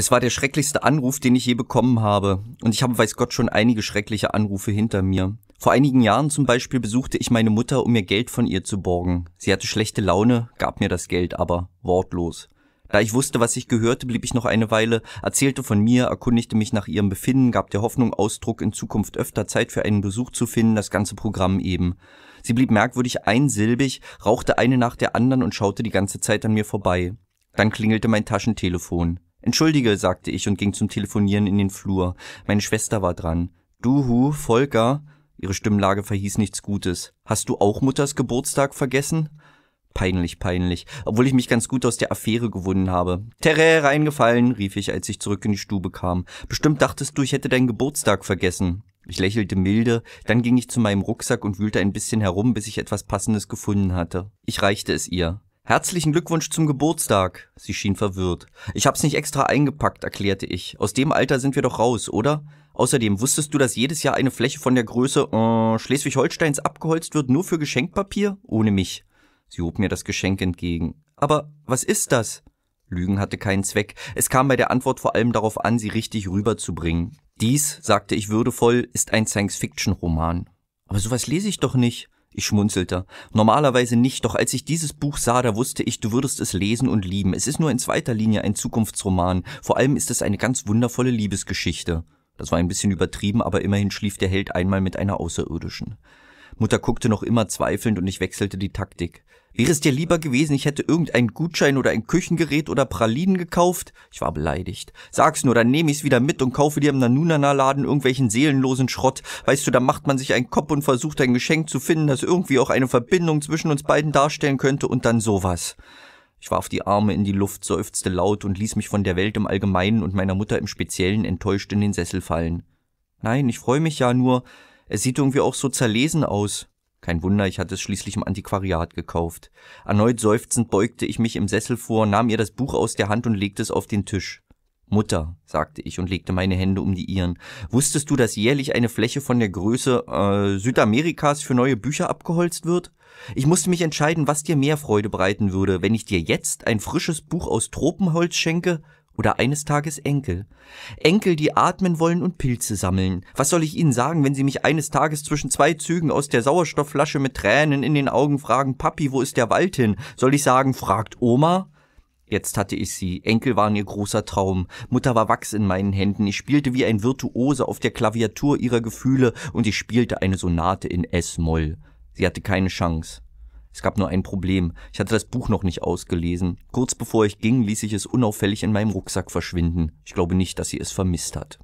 Es war der schrecklichste Anruf, den ich je bekommen habe. Und ich habe, weiß Gott, schon einige schreckliche Anrufe hinter mir. Vor einigen Jahren zum Beispiel besuchte ich meine Mutter, um mir Geld von ihr zu borgen. Sie hatte schlechte Laune, gab mir das Geld aber, wortlos. Da ich wusste, was ich gehörte, blieb ich noch eine Weile, erzählte von mir, erkundigte mich nach ihrem Befinden, gab der Hoffnung Ausdruck, in Zukunft öfter Zeit für einen Besuch zu finden, das ganze Programm eben. Sie blieb merkwürdig einsilbig, rauchte eine nach der anderen und schaute die ganze Zeit an mir vorbei. Dann klingelte mein Taschentelefon. Entschuldige, sagte ich und ging zum Telefonieren in den Flur. Meine Schwester war dran. Duhu, Volker, ihre Stimmlage verhieß nichts Gutes. Hast du auch Mutters Geburtstag vergessen? Peinlich, peinlich, obwohl ich mich ganz gut aus der Affäre gewunden habe. Terre, reingefallen, rief ich, als ich zurück in die Stube kam. Bestimmt dachtest du, ich hätte deinen Geburtstag vergessen. Ich lächelte milde, dann ging ich zu meinem Rucksack und wühlte ein bisschen herum, bis ich etwas Passendes gefunden hatte. Ich reichte es ihr. Herzlichen Glückwunsch zum Geburtstag. Sie schien verwirrt. Ich hab's nicht extra eingepackt, erklärte ich. Aus dem Alter sind wir doch raus, oder? Außerdem wusstest du, dass jedes Jahr eine Fläche von der Größe äh, Schleswig-Holsteins abgeholzt wird, nur für Geschenkpapier? Ohne mich. Sie hob mir das Geschenk entgegen. Aber was ist das? Lügen hatte keinen Zweck. Es kam bei der Antwort vor allem darauf an, sie richtig rüberzubringen. Dies, sagte ich würdevoll, ist ein Science-Fiction-Roman. Aber sowas lese ich doch nicht. Ich schmunzelte. Normalerweise nicht, doch als ich dieses Buch sah, da wusste ich, du würdest es lesen und lieben. Es ist nur in zweiter Linie ein Zukunftsroman. Vor allem ist es eine ganz wundervolle Liebesgeschichte. Das war ein bisschen übertrieben, aber immerhin schlief der Held einmal mit einer Außerirdischen. Mutter guckte noch immer zweifelnd und ich wechselte die Taktik. Wäre es dir lieber gewesen, ich hätte irgendeinen Gutschein oder ein Küchengerät oder Pralinen gekauft? Ich war beleidigt. Sag's nur, dann nehme ich's wieder mit und kaufe dir im Nanunana-Laden irgendwelchen seelenlosen Schrott. Weißt du, da macht man sich einen Kopf und versucht ein Geschenk zu finden, das irgendwie auch eine Verbindung zwischen uns beiden darstellen könnte und dann sowas. Ich warf die Arme in die Luft, seufzte laut und ließ mich von der Welt im Allgemeinen und meiner Mutter im Speziellen enttäuscht in den Sessel fallen. Nein, ich freue mich ja nur, es sieht irgendwie auch so zerlesen aus. Kein Wunder, ich hatte es schließlich im Antiquariat gekauft. Erneut seufzend beugte ich mich im Sessel vor, nahm ihr das Buch aus der Hand und legte es auf den Tisch. Mutter, sagte ich und legte meine Hände um die ihren, wusstest du, dass jährlich eine Fläche von der Größe äh, Südamerikas für neue Bücher abgeholzt wird? Ich musste mich entscheiden, was dir mehr Freude bereiten würde, wenn ich dir jetzt ein frisches Buch aus Tropenholz schenke oder eines Tages Enkel. Enkel, die atmen wollen und Pilze sammeln. Was soll ich Ihnen sagen, wenn Sie mich eines Tages zwischen zwei Zügen aus der Sauerstoffflasche mit Tränen in den Augen fragen, Papi, wo ist der Wald hin? Soll ich sagen, fragt Oma? Jetzt hatte ich sie. Enkel waren ihr großer Traum. Mutter war Wachs in meinen Händen. Ich spielte wie ein Virtuose auf der Klaviatur ihrer Gefühle und ich spielte eine Sonate in S-Moll. Sie hatte keine Chance. Es gab nur ein Problem. Ich hatte das Buch noch nicht ausgelesen. Kurz bevor ich ging, ließ ich es unauffällig in meinem Rucksack verschwinden. Ich glaube nicht, dass sie es vermisst hat.